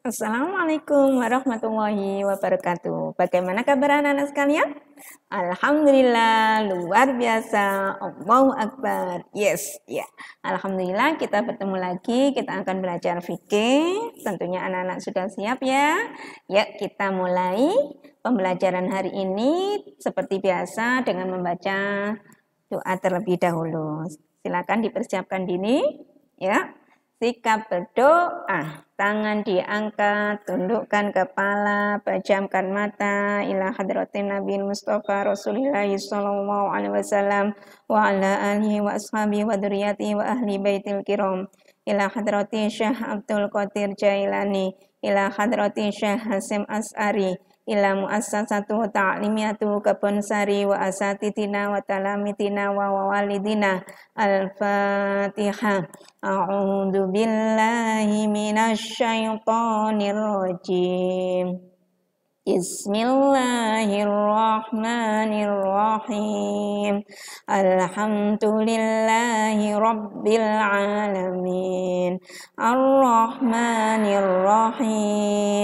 Assalamualaikum warahmatullahi wabarakatuh. Bagaimana kabar anak-anak sekalian? Alhamdulillah, luar biasa. Allahu Akbar. Yes, ya. Alhamdulillah kita bertemu lagi. Kita akan belajar fikih. Tentunya anak-anak sudah siap ya. Ya, kita mulai pembelajaran hari ini seperti biasa dengan membaca doa terlebih dahulu. Silakan dipersiapkan dini, ya. Sikap berdoa, tangan diangkat, tundukkan kepala, pejamkan mata, ila hadratin Nabi Mustafa Rasulullah sallallahu alaihi wasallam wa ala alihi wa ashabi wa duriyati wa ahli baitil kiram. Ila hadratin Syekh Abdul Qadir Jailani, ila hadratin Syekh Hasim As'ari, ila muassasatu ta'limiyatu sari wa asatitina wa talamitina wa walidina al fatihah a'udhu billahi minasy syaithanir rajim Bismillahirrahmanirrahim Alhamdulillahi Rabbil Alamin Ar-Rahmanirrahim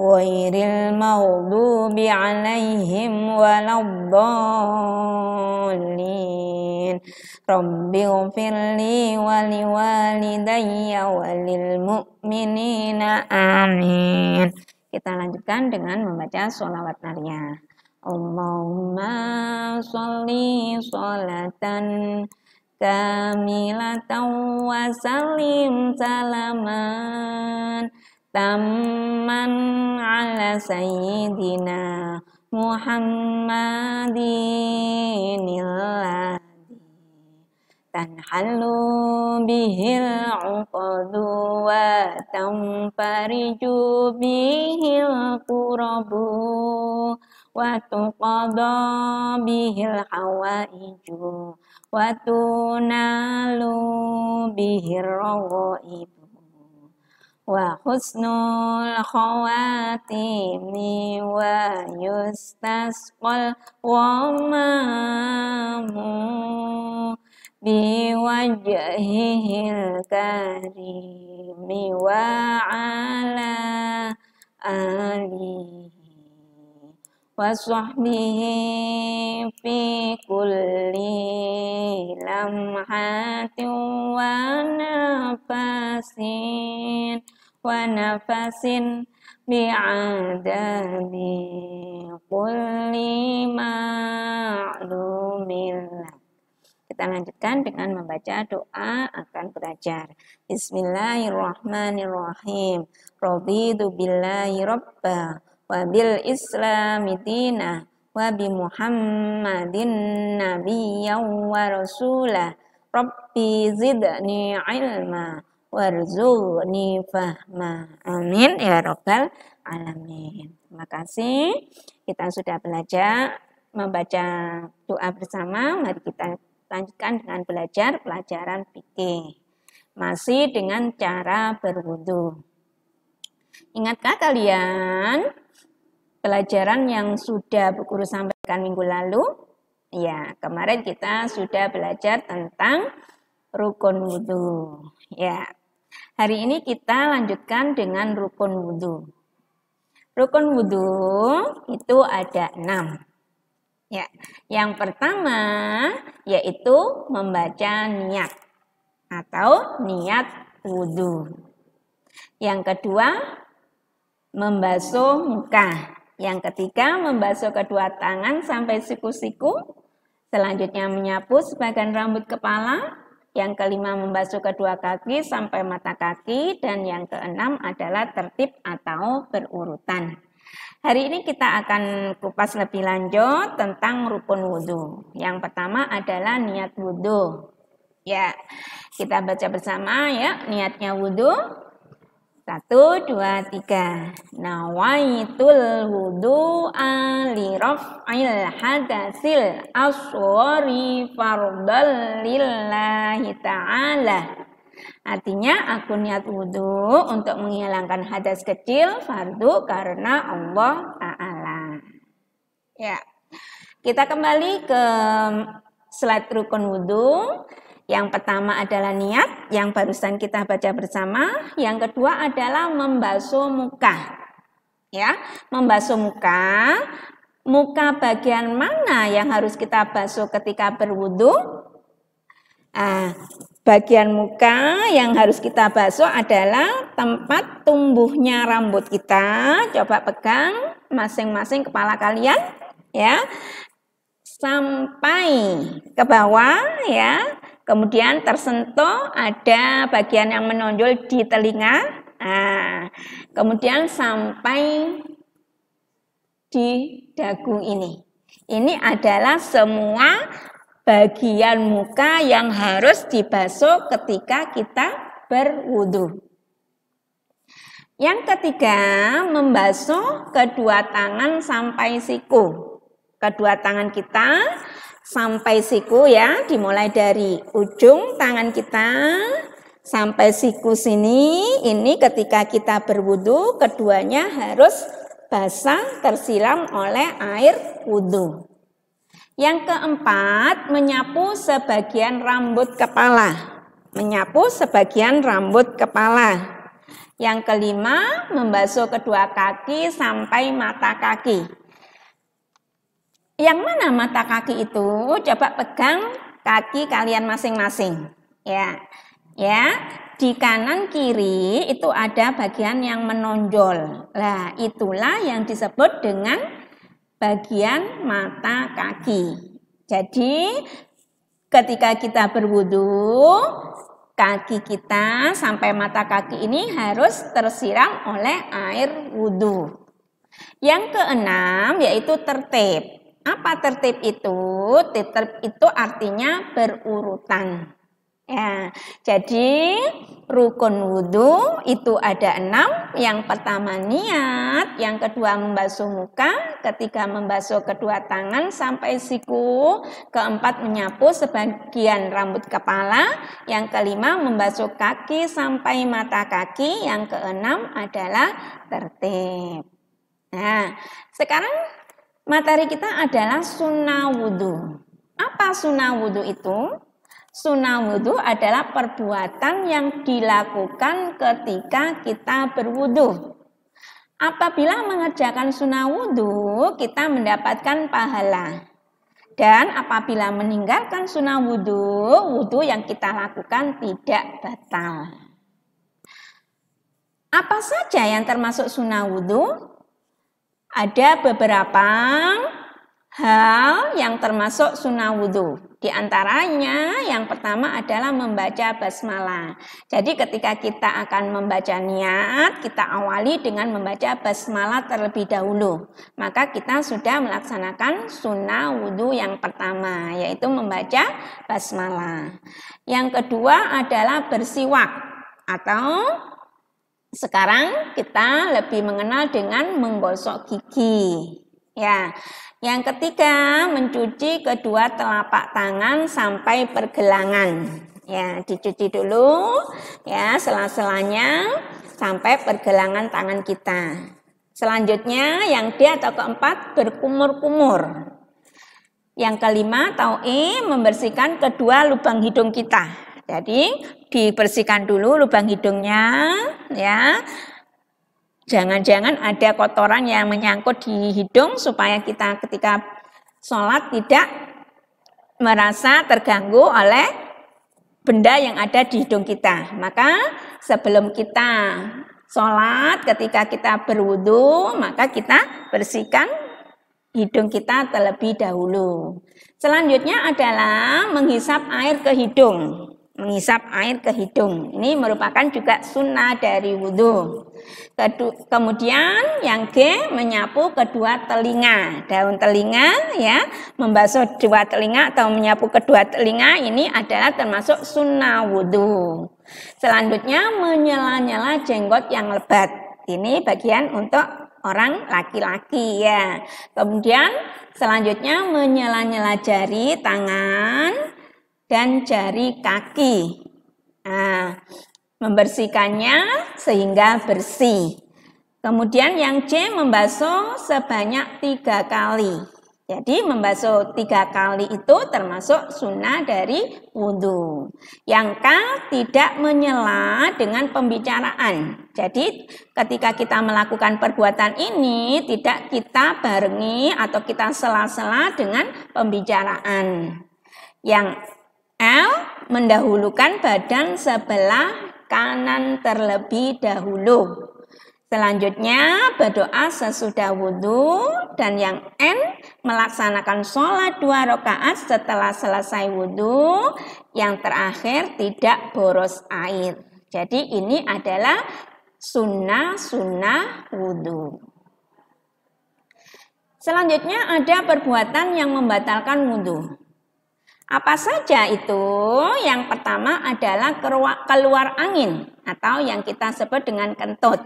غير المغضوب عليهم ولا الضالين رب اغفر لي ولوالدي وللمؤمنين آمين Kita lanjutkan dengan membaca sholawat nariah. Allahumma sholli sholatan kamilatan wa salim salaman Taman ala Sayyidina Muhammadinilladhi Tanhalu bihil uqadu wa tanfariju bihil kurabu wa tuqadu bihil hawaiju wa tunalu bihil rogo ibu wa husnul khawatimi wa yustasqal wa mamu biwajhihil karimi wa ala alihi wa sahbihi fi kulli lamhatin wa nafasin ونفس بعدد كل معلوم لك Kita lanjutkan dengan membaca doa akan belajar. Bismillahirrahmanirrahim. Raditu billahi rabba wa bil islami dina wa bi muhammadin nabiyyan wa rasulah. Rabbi zidni ilma warzuqni fahma. Amin ya Robbal alamin. Terima kasih. Kita sudah belajar membaca doa bersama. Mari kita lanjutkan dengan belajar pelajaran fikih. Masih dengan cara berwudu. Ingatkah kalian pelajaran yang sudah Bu Guru sampaikan minggu lalu? Ya, kemarin kita sudah belajar tentang rukun wudu. Ya, Hari ini kita lanjutkan dengan rukun wudhu. Rukun wudhu itu ada enam. Ya, yang pertama yaitu membaca niat atau niat wudhu. Yang kedua membasuh muka. Yang ketiga membasuh kedua tangan sampai siku-siku. Selanjutnya menyapu sebagian rambut kepala, yang kelima membasuh kedua kaki sampai mata kaki, dan yang keenam adalah tertib atau berurutan. Hari ini kita akan kupas lebih lanjut tentang rukun wudhu. Yang pertama adalah niat wudhu. Ya, kita baca bersama ya niatnya wudhu. Satu, dua, tiga. Nawaitul wudu'a li raf'il hadasil aswari fardal lillahi ta'ala. Artinya aku niat wudhu untuk menghilangkan hadas kecil fardu karena Allah Ta'ala. Ya, kita kembali ke slide rukun wudhu. Yang pertama adalah niat, yang barusan kita baca bersama. Yang kedua adalah membasuh muka. Ya, membasuh muka. Muka bagian mana yang harus kita basuh ketika berwudu? Ah, bagian muka yang harus kita basuh adalah tempat tumbuhnya rambut kita. Coba pegang masing-masing kepala kalian ya sampai ke bawah ya Kemudian tersentuh ada bagian yang menonjol di telinga. Nah, kemudian sampai di dagu ini. Ini adalah semua bagian muka yang harus dibasuh ketika kita berwudhu. Yang ketiga, membasuh kedua tangan sampai siku. Kedua tangan kita sampai siku ya, dimulai dari ujung tangan kita sampai siku sini. Ini ketika kita berwudu, keduanya harus basah tersiram oleh air wudu. Yang keempat, menyapu sebagian rambut kepala. Menyapu sebagian rambut kepala. Yang kelima, membasuh kedua kaki sampai mata kaki. Yang mana mata kaki itu? Coba pegang kaki kalian masing-masing. Ya. Ya, di kanan kiri itu ada bagian yang menonjol. Nah, itulah yang disebut dengan bagian mata kaki. Jadi, ketika kita berwudu, kaki kita sampai mata kaki ini harus tersiram oleh air wudu. Yang keenam yaitu tertib. Apa tertib itu? Tertib itu artinya berurutan. Ya, jadi rukun wudhu itu ada enam. Yang pertama niat, yang kedua membasuh muka, ketiga membasuh kedua tangan sampai siku, keempat menyapu sebagian rambut kepala, yang kelima membasuh kaki sampai mata kaki, yang keenam adalah tertib. Nah, sekarang Materi kita adalah sunnah wudhu. Apa sunnah wudhu itu? Sunnah wudhu adalah perbuatan yang dilakukan ketika kita berwudhu. Apabila mengerjakan sunnah wudhu, kita mendapatkan pahala. Dan apabila meninggalkan sunnah wudhu, wudhu yang kita lakukan tidak batal. Apa saja yang termasuk sunnah wudhu? Ada beberapa hal yang termasuk sunnah wudhu. Di antaranya yang pertama adalah membaca basmalah. Jadi ketika kita akan membaca niat, kita awali dengan membaca basmalah terlebih dahulu. Maka kita sudah melaksanakan sunnah wudhu yang pertama, yaitu membaca basmalah. Yang kedua adalah bersiwak atau sekarang kita lebih mengenal dengan menggosok gigi. Ya. Yang ketiga, mencuci kedua telapak tangan sampai pergelangan. Ya, dicuci dulu ya sela-selanya sampai pergelangan tangan kita. Selanjutnya yang dia atau keempat berkumur-kumur. Yang kelima, tau E membersihkan kedua lubang hidung kita. Jadi dibersihkan dulu lubang hidungnya ya. Jangan-jangan ada kotoran yang menyangkut di hidung supaya kita ketika sholat tidak merasa terganggu oleh benda yang ada di hidung kita. Maka sebelum kita sholat, ketika kita berwudu, maka kita bersihkan hidung kita terlebih dahulu. Selanjutnya adalah menghisap air ke hidung mengisap air ke hidung. Ini merupakan juga sunnah dari wudhu. Kemudian yang G menyapu kedua telinga, daun telinga ya, membasuh dua telinga atau menyapu kedua telinga ini adalah termasuk sunnah wudhu. Selanjutnya menyela-nyela jenggot yang lebat. Ini bagian untuk orang laki-laki ya. Kemudian selanjutnya menyela-nyela jari tangan, dan jari kaki. Nah, membersihkannya sehingga bersih. Kemudian yang C membasuh sebanyak tiga kali. Jadi membasuh tiga kali itu termasuk sunnah dari wudhu. Yang K tidak menyela dengan pembicaraan. Jadi ketika kita melakukan perbuatan ini tidak kita barengi atau kita sela-sela dengan pembicaraan. Yang L mendahulukan badan sebelah kanan terlebih dahulu. Selanjutnya berdoa sesudah wudhu dan yang N melaksanakan sholat dua rakaat setelah selesai wudhu. Yang terakhir tidak boros air. Jadi ini adalah sunnah-sunnah wudhu. Selanjutnya ada perbuatan yang membatalkan wudhu. Apa saja itu? Yang pertama adalah keluar angin atau yang kita sebut dengan kentut.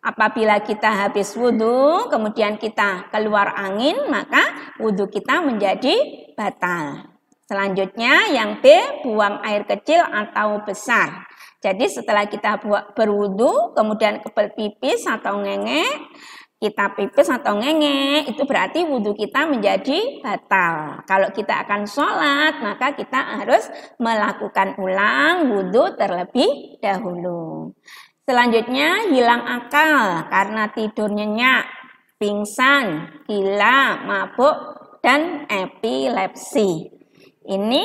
Apabila kita habis wudhu, kemudian kita keluar angin, maka wudhu kita menjadi batal. Selanjutnya yang B, buang air kecil atau besar. Jadi setelah kita berwudhu, kemudian kepel pipis atau ngengek, kita pipis atau ngenge, itu berarti wudhu kita menjadi batal. Kalau kita akan sholat, maka kita harus melakukan ulang wudhu terlebih dahulu. Selanjutnya, hilang akal karena tidur nyenyak, pingsan, gila, mabuk, dan epilepsi. Ini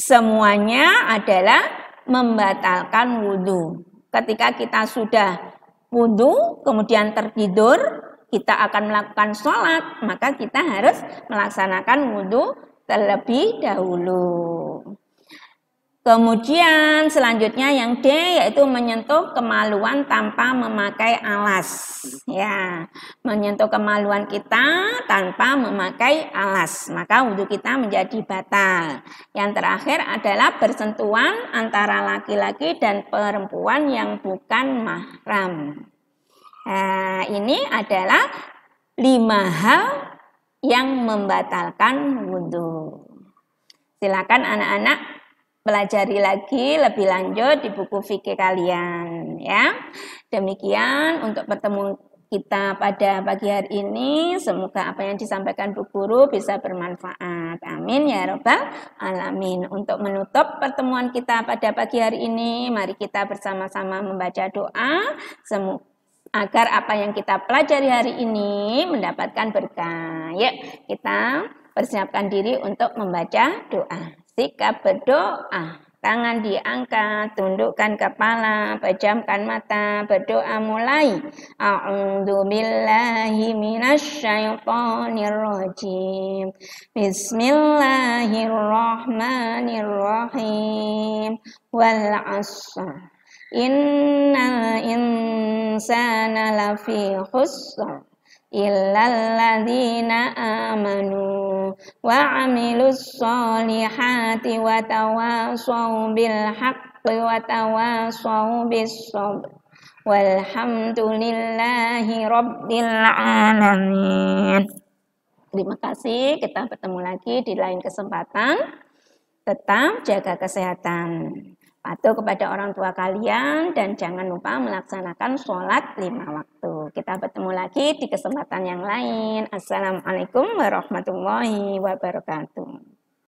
semuanya adalah membatalkan wudhu. Ketika kita sudah wudhu, kemudian tertidur, kita akan melakukan sholat, maka kita harus melaksanakan wudhu terlebih dahulu. Kemudian selanjutnya yang D yaitu menyentuh kemaluan tanpa memakai alas. Ya, menyentuh kemaluan kita tanpa memakai alas, maka wudhu kita menjadi batal. Yang terakhir adalah bersentuhan antara laki-laki dan perempuan yang bukan mahram. Nah, ini adalah lima hal yang membatalkan wudhu. Silakan anak-anak pelajari lagi lebih lanjut di buku fikih kalian ya. Demikian untuk pertemuan kita pada pagi hari ini semoga apa yang disampaikan Bu Guru bisa bermanfaat. Amin ya robbal alamin. Untuk menutup pertemuan kita pada pagi hari ini, mari kita bersama-sama membaca doa semoga agar apa yang kita pelajari hari ini mendapatkan berkah. Yuk, kita persiapkan diri untuk membaca doa. Sikap berdoa. Tangan diangkat, tundukkan kepala, pejamkan mata, berdoa mulai. A'udzu billahi minasyaitonir rajim. Bismillahirrahmanirrahim. Wal 'ashr. Innal insana lafii khusr illalladzina amanu wa amilus solihati wa tawasaw bil haqqi wa tawasaw bis sabr walhamdulillahi rabbil alamin Terima kasih, kita bertemu lagi di lain kesempatan. Tetap jaga kesehatan. Patuh kepada orang tua kalian dan jangan lupa melaksanakan sholat lima waktu. Kita bertemu lagi di kesempatan yang lain. Assalamualaikum warahmatullahi wabarakatuh.